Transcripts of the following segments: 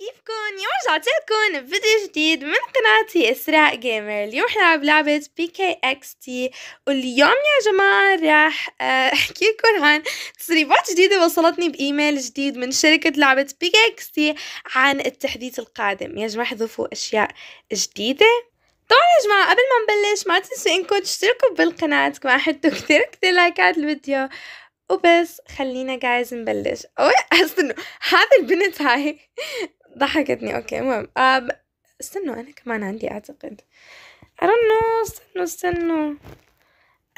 كيفكن اليوم رجعت لكم بفيديو جديد من قناتي اسراء جيمر اليوم رح نلعب لعبة بي كي اكس تي واليوم يا جماعة رح آه، احكي لكم عن تسريبات جديدة وصلتني بايميل جديد من شركة لعبة بي كي اكس تي عن التحديث القادم يا جماعة حضفوا اشياء جديدة طبعا يا جماعة قبل ما نبلش ما تنسوا انكم تشتركوا بالقناة كمان حطوا كتير كتير لايكات الفيديو وبس خلينا جايز نبلش اوه استنوا انه البنت هاي ضحكتني اوكي المهم أب... آه، استنوا انا كمان عندي اعتقد ارنو استنوا استنوا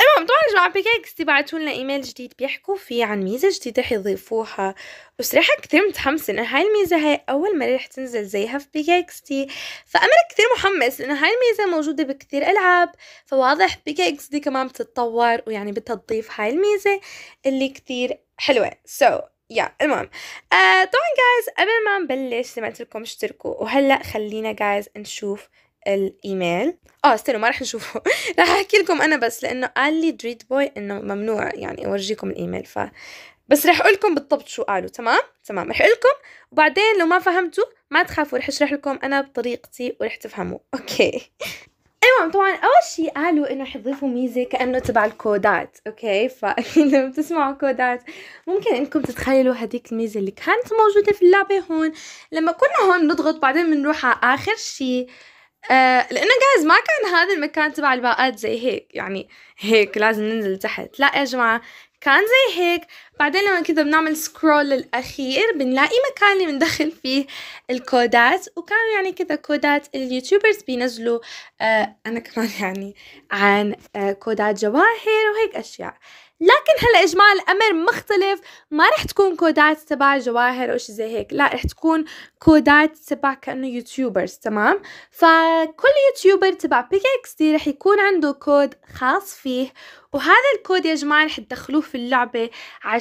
المهم طبعا يا جماعة بيكيكس تبعتوا لنا ايميل جديد بيحكوا فيه عن ميزة جديدة حيضيفوها وصراحة كثير متحمسة لأن هاي الميزة هي أول مرة رح تنزل زيها في بيكيكس تي فأنا كثير محمس لأنه هاي الميزة موجودة بكثير ألعاب فواضح بيكيكس دي كمان بتتطور ويعني بدها تضيف هاي الميزة اللي كثير حلوة سو so, يا المهم آه، طبعا جايز قبل ما نبلش زي ما قلت لكم اشتركوا وهلا خلينا جايز نشوف الايميل اه استنوا ما رح نشوفه رح احكي لكم انا بس لانه قال لي دريد بوي انه ممنوع يعني اورجيكم الايميل ف بس رح اقول لكم بالضبط شو قالوا تمام تمام رح اقول لكم وبعدين لو ما فهمتوا ما تخافوا رح اشرح لكم انا بطريقتي ورح تفهموا اوكي طبعا نعم، طبعا اول شيء قالوا انه حيضيفوا ميزه كانه تبع الكودات اوكي فاكيد لما تسمعوا كودات ممكن انكم تتخيلوا هذيك الميزه اللي كانت موجوده في اللعبه هون لما كنا هون نضغط بعدين بنروح على اخر شيء آه لانه جايز ما كان هذا المكان تبع الباقات زي هيك يعني هيك لازم ننزل تحت لا يا جماعه كان زي هيك بعدين لما كده بنعمل سكرول للأخير بنلاقي مكان اللي بندخل فيه الكودات وكانوا يعني كده كودات اليوتيوبرز بينزلوا آه أنا كمان يعني عن آه كودات جواهر وهيك أشياء لكن هلا اجمال الامر مختلف ما رح تكون كودات تبع جواهر او شيء زي هيك لا رح تكون كودات تبع كانه يوتيوبرز تمام فكل يوتيوبر تبع بيك اكس دي رح يكون عنده كود خاص فيه وهذا الكود يا جماعه رح تدخلوه في اللعبه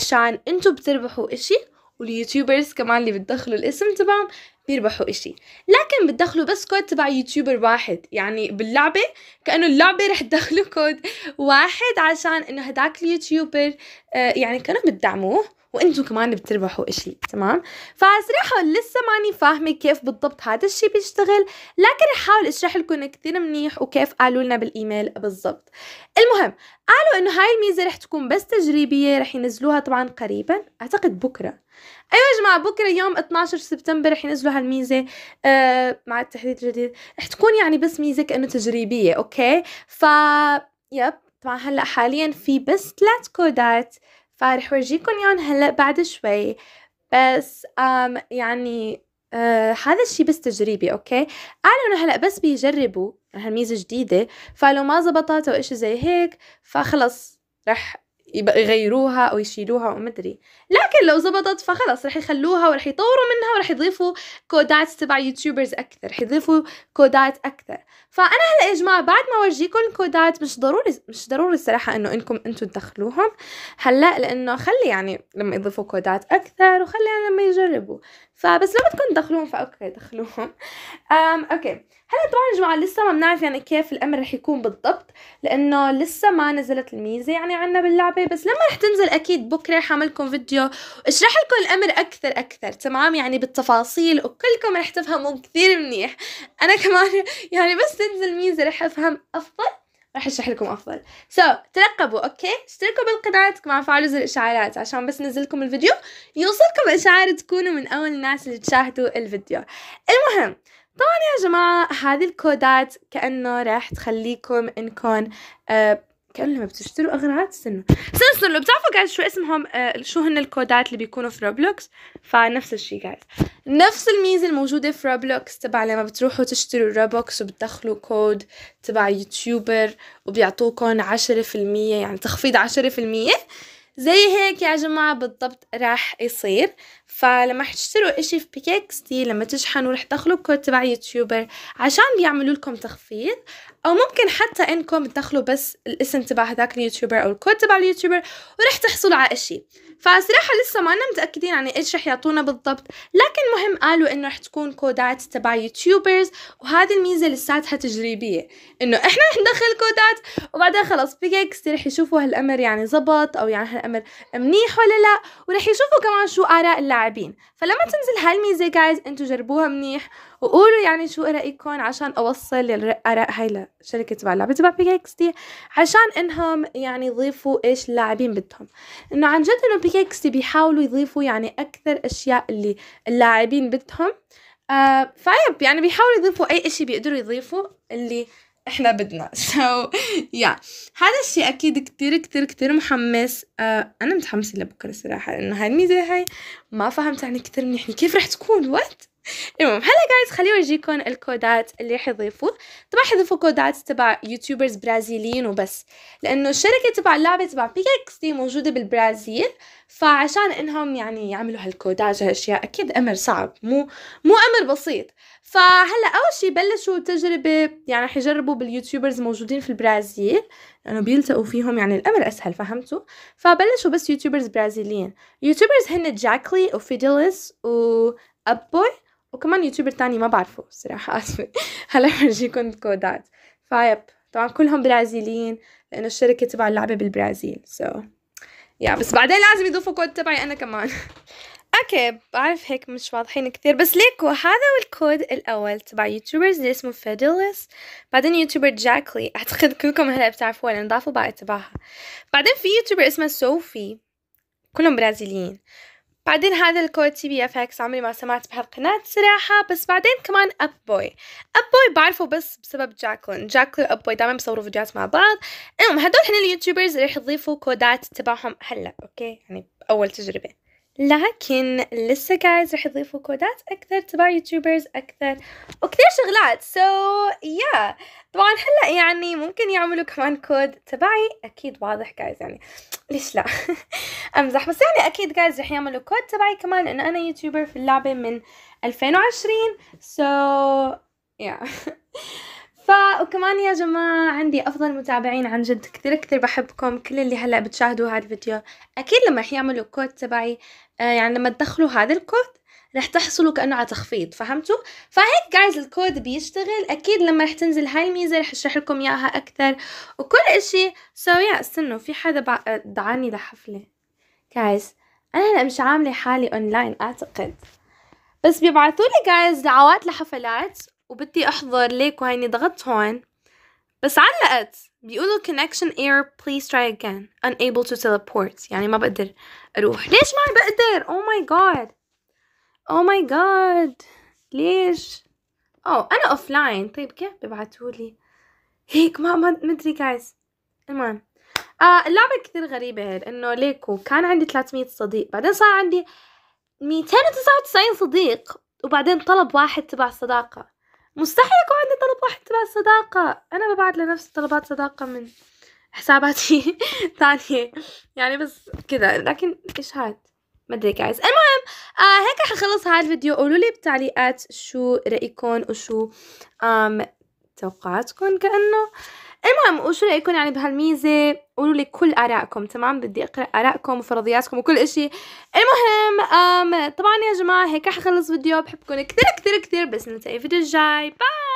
عشان انتو بتربحوا اشي واليوتيوبرز كمان اللي بتدخلوا الاسم تبعهم بيربحوا اشي لكن بتدخلوا بس كود تبع يوتيوبر واحد يعني باللعبة كأنه اللعبة رح تدخلوا كود واحد عشان انه هداك اليوتيوبر آه، يعني كانوا بتدعموه وانتم كمان بتربحوا اشي تمام فصراحه لسه ماني فاهمه كيف بالضبط هذا الشي بيشتغل لكن رح احاول اشرح لكم كثير منيح وكيف قالوا لنا بالايميل بالضبط المهم قالوا انه هاي الميزه رح تكون بس تجريبيه رح ينزلوها طبعا قريبا اعتقد بكره ايوه يا جماعه بكره يوم 12 سبتمبر رح ينزلوا هالميزه آه مع التحديد الجديد رح تكون يعني بس ميزه كانه تجريبيه اوكي ف يب طبعا هلا حاليا في بس ثلاث كودات فرح ورجيكم ياهم هلا بعد شوي بس أم يعني آه هذا الشيء بس تجريبي اوكي اعلنوا هلا بس بيجربوا هالميزه جديده فلو ما زبطت او اشي زي هيك فخلص رح يغيروها او يشيلوها ادري لكن لو زبطت فخلص رح يخلوها ورح يطوروا منها ورح يضيفوا كودات تبع يوتيوبرز اكثر رح يضيفوا كودات اكثر فانا هلا يا جماعه بعد ما اورجيكم الكودات مش ضروري مش ضروري الصراحه انه انكم انتم تدخلوهم هلا لانه خلي يعني لما يضيفوا كودات اكثر وخلي يعني لما يجوا جربوا فبس لما بدكم تدخلوهم فاوكي دخلوهم أم اوكي هلا طبعا يا جماعه لسه ما بنعرف يعني كيف الامر رح يكون بالضبط لانه لسه ما نزلت الميزه يعني عنا باللعبه بس لما رح تنزل اكيد بكره رح لكم فيديو اشرح لكم الامر اكثر اكثر تمام يعني بالتفاصيل وكلكم رح تفهمون كثير منيح انا كمان يعني بس تنزل ميزه رح افهم افضل راح اشرح لكم افضل سو so, ترقبوا اوكي اشتركوا بالقناه مع فعلوا زر الاشعارات عشان بس نزل لكم الفيديو يوصلكم اشعار تكونوا من اول الناس اللي تشاهدوا الفيديو المهم طبعا يا جماعة هذه الكودات كأنه راح تخليكم انكم آه كان لما بتشتروا اغراض استنوا استنوا استنوا بتعرفوا جايز شو اسمهم آه شو هن الكودات اللي بيكونوا في روبلوكس فنفس الشيء جايز نفس الميزه الموجوده في روبلوكس تبع لما بتروحوا تشتروا روبلوكس وبتدخلوا كود تبع يوتيوبر وبيعطوكم 10% يعني تخفيض 10% زي هيك يا جماعة بالضبط راح يصير فلما حتشتروا تشتروا اشي في بيكيكس دي لما تشحنوا رح تدخلوا كود تبع يوتيوبر عشان بيعملوا لكم تخفيض او ممكن حتى انكم تدخلوا بس الاسم تبع هذاك اليوتيوبر او الكود تبع اليوتيوبر ورح تحصلوا على اشي فصراحة لسه ما متأكدين عن يعني ايش رح يعطونا بالضبط لكن مهم قالوا انه رح تكون كودات تبع يوتيوبرز وهذه الميزة لساتها تجريبية انه احنا رح ندخل كودات وبعدها خلص بيكس رح يشوفوا هالامر يعني زبط او يعني هالامر منيح ولا لا ورح يشوفوا كمان شو اراء اللاعبين فلما تنزل هالميزة جايز انتو جربوها منيح وقولوا يعني شو رايكم عشان اوصل الاراء هاي لشركه تبع اللعبه تبع بيكس دي عشان انهم يعني يضيفوا ايش اللاعبين بدهم انه عن جد انه تي بيحاولوا يضيفوا يعني اكثر اشياء اللي اللاعبين بدهم آه فايب يعني بيحاولوا يضيفوا اي اشي بيقدروا يضيفوا اللي احنا بدنا سو so, يا yeah. هذا الشيء اكيد كتير كتير كتير محمس آه، انا متحمسه لبكره صراحه لانه هالميزه الميزه هاي ما فهمت يعني كتير منيح يعني كيف رح تكون وات المهم هلا جايز خليني اورجيكم الكودات اللي حيضيفوه طبعا حيضيفوا كودات تبع يوتيوبرز برازيليين وبس لانه الشركه تبع اللعبه تبع بيكس دي موجوده بالبرازيل فعشان انهم يعني يعملوا هالكودات هالاشياء اكيد امر صعب مو مو امر بسيط فهلا اول شيء بلشوا تجربه يعني حيجربوا باليوتيوبرز موجودين في البرازيل لانه بيلتقوا فيهم يعني الامر اسهل فهمتوا فبلشوا بس يوتيوبرز برازيليين يوتيوبرز هن جاكلي وفيديليس وابوي وكمان يوتيوبر تاني ما بعرفه صراحة آسفة هلا برجيكم الكودات فايب طبعا كلهم برازيليين لأنه الشركة تبع اللعبة بالبرازيل سو so. يا yeah, بس بعدين لازم يضيفوا كود تبعي أنا كمان اوكي بعرف هيك مش واضحين كثير بس ليكو هذا هو الكود الاول تبع يوتيوبرز اللي اسمه فيدلس بعدين يوتيوبر جاكلي اعتقد كلكم هلا بتعرفوها لان ضافوا بقى تبعها بعدين في يوتيوبر اسمها سوفي كلهم برازيليين بعدين هذا الكود تي بي اف اكس عمري ما سمعت بهالقناة صراحة بس بعدين كمان اب بوي اب بوي بعرفه بس بسبب جاكلين جاكلين اب بوي دائما بصوروا فيديوهات مع بعض المهم هدول هن اليوتيوبرز اللي رح يضيفوا كودات تبعهم هلا اوكي يعني اول تجربة لكن لسه جايز رح يضيفوا كودات اكثر تبع يوتيوبرز اكثر وكثير شغلات سو so, يا yeah. طبعا هلا يعني ممكن يعملوا كمان كود تبعي اكيد واضح جايز يعني ليش لا امزح بس يعني اكيد جايز رح يعملوا كود تبعي كمان انه انا يوتيوبر في اللعبه من 2020 سو so, يا yeah. فا وكمان يا جماعة عندي أفضل متابعين عن جد كثير كثير بحبكم كل اللي هلأ بتشاهدوا هذا الفيديو أكيد لما رح يعملوا الكود تبعي آه، يعني لما تدخلوا هذا الكود رح تحصلوا كأنه على تخفيض فهمتوا؟ فهيك جايز الكود بيشتغل أكيد لما رح تنزل هاي الميزة رح أشرح لكم إياها أكثر وكل إشي سو يا استنوا في حدا آه، دعاني لحفلة جايز أنا هلا مش عاملة حالي أونلاين أعتقد بس بيبعثوا لي جايز دعوات لحفلات وبدي أحضر ليك وهيني ضغطت هون بس علقت بيقولوا connection error please try again unable to teleport يعني ما بقدر أروح ليش ما بقدر oh my god oh my god ليش او oh, أنا offline طيب كيف ببعتولي هيك ما ما مدري جايز المهم آه اللعبة كتير غريبة انه ليكو كان عندي 300 صديق بعدين صار عندي 299 صديق وبعدين طلب واحد تبع صداقة مستحيل يكون عندي طلب واحد تبع الصداقة أنا ببعت لنفسي طلبات صداقة من حساباتي ثانية يعني بس كذا لكن إيش هاد ما ادري جايز المهم آه هيك رح اخلص هذا الفيديو قولوا لي بالتعليقات شو رايكم وشو توقعاتكم كانه المهم وشو رايكم يعني بهالميزه قولوا لي كل ارائكم تمام بدي اقرا ارائكم وفرضياتكم وكل إشي المهم أم طبعا يا جماعه هيك حخلص فيديو بحبكم كثير كثير كثير بس نلتقي الفيديو الجاي باي